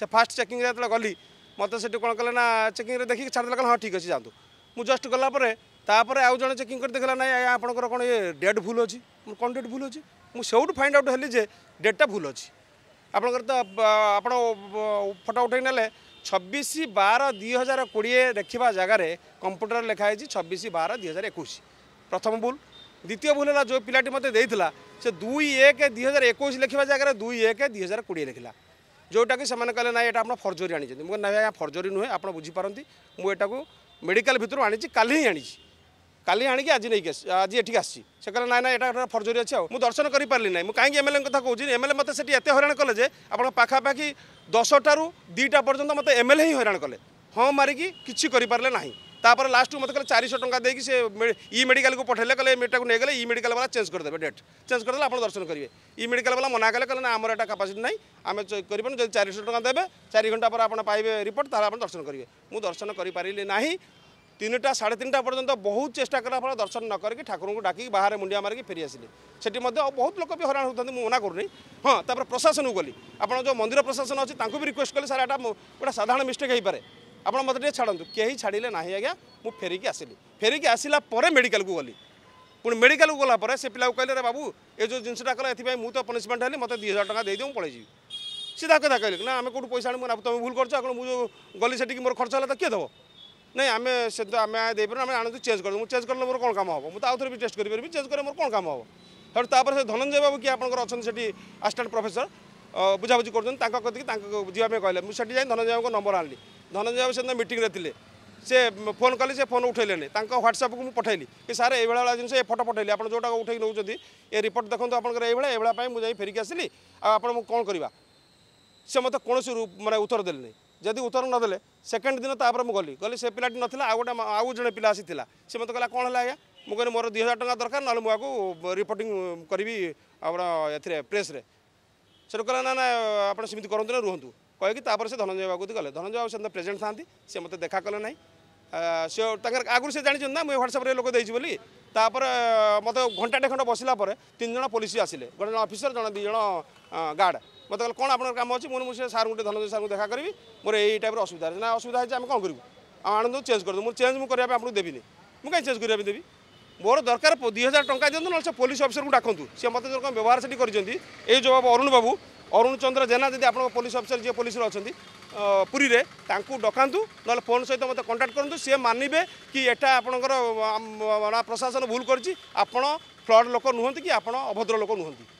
ସେ ଫାଷ୍ଟ ଚେକିଂରେ ଯେତେବେଳେ ଗଲି ମୋତେ ସେଠୁ କ'ଣ କଲେ ନା ଚେକିଂରେ ଦେଖିକି ଛାଡ଼ିଦେଲେ କହିଲେ ହଁ ଠିକ୍ ଅଛି ଯାଆନ୍ତୁ ମୁଁ ଜଷ୍ଟ ଗଲା ପରେ ତାପରେ ଆଉ ଜଣେ ଚେକିଂ କରି ଦେଖିଲା ନାଇଁ ଆଜ୍ଞା ଆପଣଙ୍କର କ'ଣ ଇଏ ଡେଟ୍ ଭୁଲ ଅଛି ମୁଁ କ'ଣ ଡେଟ୍ ଭୁଲ ଅଛି ମୁଁ ସେଇଠୁ ଫାଇଣ୍ଡ ଆଉଟ୍ ହେଲି ଯେ ଡେଟ୍ଟା ଭୁଲ ଅଛି ଆପଣଙ୍କର ତ ଆପଣ ଫଟୋ ଉଠାଇ ନେଲେ ଛବିଶ ବାର ଦୁଇ ହଜାର କୋଡ଼ିଏ ଲେଖିବା ଜାଗାରେ କମ୍ପ୍ୟୁଟରରେ ଲେଖା ହେଇଛି ଛବିଶ ବାର ଦୁଇ ହଜାର ଏକୋଇଶ ପ୍ରଥମ ଭୁଲ ଦ୍ୱିତୀୟ ଭୁଲ ହେଲା ଯେଉଁ ପିଲାଟି ମୋତେ ଦେଇଥିଲା ସେ ଦୁଇ ଏକ ଦୁଇ ହଜାର ଏକୋଇଶ ଲେଖିବା ଜାଗାରେ ଦୁଇ ଏକ ଦୁଇ ହଜାର କୋଡ଼ିଏ ଲେଖିଲା ଯେଉଁଟାକି ସେମାନେ କହିଲେ ନାହିଁ ଏଇଟା ଆପଣ ଫର୍ଜରୀ ଆଣିଛନ୍ତି ମୁଁ କହିଲି ନାହିଁ ଆଜ୍ଞା ଫର୍ଜରୀ ନୁହେଁ ଆପଣ ବୁଝିପାରନ୍ତି ମୁଁ ଏଇଟାକୁ ମେଡ଼ିକାଲ ଭିତରୁ ଆଣିଛି କାଲି ହିଁ ଆଣିଛି কালি আনিকি আজি নেই আজি এটি আসছি সে কে না না এটা ফর্জরি আছে মু দর্শন করে পারি না কাহি এমএলএ কথা কৌছি এমএলএ মতো সেটি এত হইরাণ কলে যে আপনার পাখাপাখি দশটার দুইটা পর্যন্ত মতো এমএলএ হি হইরাণ কলে হ মারিকি কিছু করে পারে না তাপরে লাস্টକୁ ମୋତେ କହିଲେ ଚାରିଶହ ଟଙ୍କା ଦେଇକି ସେ ଇ ମେଡ଼ିକାଲକୁ ପଠାଇଲେ କହିଲେ ଏଟାକୁ ନେଇଗଲେ ଇ ମେଡ଼ିକାଲ ବାଲା ଚେଞ୍ଜ କରିଦେବେ ଡେଟ୍ ଚେଞ୍ଜ କରିଦେଲେ ଆପଣ ଦର୍ଶନ କରିବେ ଇ ମେଡ଼ିକାଲ ବାଲା ମନା କଲେ କହିଲେ ନା ଆମର ଏଟା କାପାସିଟି ନାହିଁ ଆମେ କରିବୁନି ଯଦି ଚାରିଶହ ଟଙ୍କା ଦେବେ ଚାରି ଘଣ୍ଟା ପରେ ଆପଣ ପାଇବେ ରିପୋର୍ଟ ତାହେଲେ ଆପଣ ଦର୍ଶନ କରିବେ ମୁଁ ଦର୍ଶନ କରିପାରିଲି ନାହିଁ তিনটা সাড়ে তিনটা পর্যন্ত বহু চেষ্টা করা ফলে দর্শন ন করি ঠাকুর ডাকি বাহারে মুন্ডিয়া মারিকি ফেরি আসলি সেটি মধ্যে বহুত লোক বি হরাণ হচ্ছে মু মনা করুনি হ্যাঁ তারপরে প্রশাসনকে গলি আপনার যে মন্দির প্রশাসন অনেক তাঁকু বি রিকোয়েস্ট কলে স্যার এটা গোটা সাধারণ মিষ্টেক হয়ে পড়ে ଆପଣ ମୋତେ ଟିକେ ଛାଡ଼ନ୍ତୁ କେହି ଛାଡ଼ିଲେ ନାହିଁ ଆଜ୍ଞା ମୁଁ ଫେରିକି ଆସିଲି ଫେରିକି ଆସିଲା ପରେ ମେଡ଼ିକାଲକୁ ଗଲି ପୁଣି ମେଡ଼ିକାଲକୁ ଗଲା ପରେ ସେ ପିଲାକୁ କହିଲେ ରେ ବାବୁ ଏ ଯେଉଁ ଜିନିଷଟା କଲା ଏଥିପାଇଁ ମୁଁ ତ ପନିସମେଣ୍ଟ ହେଲି ମୋତେ ଦୁଇ ହଜାର ଟଙ୍କା ଦେଇଦିଅ ମୁଁ ପଳେଇଯିବି ସିଧା କଥା କହିଲେ ନା ଆମେ କେଉଁଠୁ ପଇସା ଆଣିବୁ ନା ତୁମେ ଭୁଲ କରୁଛ ଆପଣ ମୁଁ ଯେଉଁ ଗଲି ସେଠିକି ମୋର ଖର୍ଚ୍ଚ ହେଲା ତ କିଏ ଦେବ ନାଇଁ ଆମେ ସେ ତ ଆମେ ଦେଇପାରିବୁ ଆମେ ଆଣନ୍ତୁ ଚେଞ୍ଜ କରିଦେବୁ ମୁଁ ଚେଞ୍ଜ କଲେ ମୋର କ'ଣ କାମ ହେବ ମୁଁ ତ ଆଉ ଥରେ ବି ଟେଷ୍ଟ କରିପାରିବି ଚେଞ୍ଜ କଲେ ମୋର କ'ଣ କାମ ହେବ ହେଠୁ ତାପରେ ସେ ଧନଞ୍ଜୟ ବାବୁ କିଏ ଆପଣଙ୍କର ଅଛନ୍ତି ସେଠି ଆସିଷ୍ଟାଣ୍ଟ ପ୍ରଫେସର ବୁଝାବୁଝି କରୁଛନ୍ତି ତାଙ୍କ କତିକି ତାଙ୍କ ଯିବା ପାଇଁ କହିଲେ ମୁଁ ସେଠି ଯାଇ ଧନଞ୍ଜୟ ବାବୁଙ୍କ ନମ୍ବର ଆଣିଲି ଧନଞ୍ଜୟ ବାବୁ ସେଦିନ ମିଟିଂରେ ଥିଲେ ସେ ଫୋନ୍ କଲି ସେ ଫୋନ୍ ଉଠାଇଲେନି ତାଙ୍କ ହ୍ୱାଟ୍ସଆପ୍କୁ ମୁଁ ପଠାଇଲି କି ସାର୍ ଏଇଭଳିଆ ଜିନିଷ ଏ ଫଟୋ ପଠାଇଲି ଆପଣ ଯେଉଁଟାକୁ ଉଠାଇକି ନେଉଛନ୍ତି ଏ ରିପୋର୍ଟ ଦେଖନ୍ତୁ ଆପଣଙ୍କର ଏଇଭଳିଆ ଏଇଭଳିଆ ପାଇଁ ମୁଁ ଯାଇ ଫେରିକି ଆସିଲି ଆଉ ଆପଣ ମୁଁ କ'ଣ କରିବା ସେ ମୋତେ କୌଣସି ମାନେ ଉତ୍ତର ଦେଲେନି ଯଦି ଉତ୍ତର ନଦେଲେ ସେକେଣ୍ଡ ଦିନ ତାପରେ ମୁଁ ଗଲି ଗଲି ସେ ପିଲାଟି ନଥିଲା ଆଉ ଗୋଟେ ଆଉ ଜଣେ ପିଲା ଆସିଥିଲା ସେ ମୋତେ କହିଲା କ'ଣ ହେଲା ଆଜ୍ଞା ମୁଁ କହିଲି ମୋର ଦୁଇ ହଜାର ଟଙ୍କା ଦରକାର ନହେଲେ ମୁଁ ଆକୁ ରିପୋର୍ଟିଂ କରିବି ଆପଣ ଏଥିରେ ପ୍ରେସ୍ରେ ସେଠୁ କହିଲା ନା ନା ଆପଣ ସେମିତି କରନ୍ତୁନି ରୁହନ୍ତୁ କହିକି ତାପରେ ସେ ଧନଞ୍ଜୟ ବାବୁକୁ ଗଲେ ଧନଞ୍ଜୟ ବାବୁ ସେମିତି ପ୍ରେଜେଣ୍ଟ ଥାନ୍ତି ସେ ମୋତେ ଦେଖା କଲେ ନାହିଁ ସେ ତାଙ୍କର ଆଗରୁ ସେ ଜାଣିଛନ୍ତି ନା ମୁଁ ହ୍ୱାଟ୍ସଆପ୍ରେ ଲୋକ ଦେଇଛି ବୋଲି ତାପରେ ମୋତେ ଘଣ୍ଟାଟେ ଖଣ୍ଡ ବସିଲା ପରେ ତିନି ଜଣ ପୋଲିସ ଆସିଲେ ଗୋଟେ ଜଣ ଅଫିସର ଜଣେ ଦୁଇ ଜଣ ଗାର୍ଡ଼ ମୋତେ କହିଲେ କ'ଣ ଆପଣଙ୍କର କାମ ଅଛି ମୁଁ ମୁଁ ସେ ସାର୍ ଗୋଟେ ଧନଞ୍ଜୟ ସାର୍ଙ୍କୁ ଦେଖା କରିବି ମୋର ଏଇ ଟାଇପ୍ର ଅସୁବିଧା ଅଛି ନା ଅସୁବିଧା ହେଇଛି ଆମେ କ'ଣ କରିବୁ ଆଉ ଆଣନ୍ତୁ ଚେଞ୍ଜ କରିଦେବୁ ମୁଁ ଚେଞ୍ଜ ମୁଁ କରିବା ପାଇଁ ଆପଣଙ୍କୁ ଦେବିନି ମୁଁ କାହିଁ ଚେଞ୍ଜ କରିବା ପାଇଁ ଦେବି ମୋର ଦରକାର ଦୁଇ ହଜାର ଟଙ୍କା ଦିଅନ୍ତୁ ନହେଲେ ସେ ପୋଲିସ ଅଫିସରଙ୍କୁ ଡାକନ୍ତୁ ସେ ମୋତେ କ'ଣ ବ୍ୟବହାର ସେଠି କରିଛନ୍ତି ଏଇ ଜବାବ ଅରୁଣ ବାବୁ অরুণ চন্দ্র জেনা যদি আপনার পুলিশ অফিসর যে পুলিশর অনেক পুরীরে তাঁকু ডকাতু নহলে ফোন সহ মতো কন্টাক্ট করতু সি মানবে কি এটা আপনার প্রশাসন ভুল করছি আপনার ফ্লড লোক নুহতি কি আপনার অভদ্র লোক নুহতি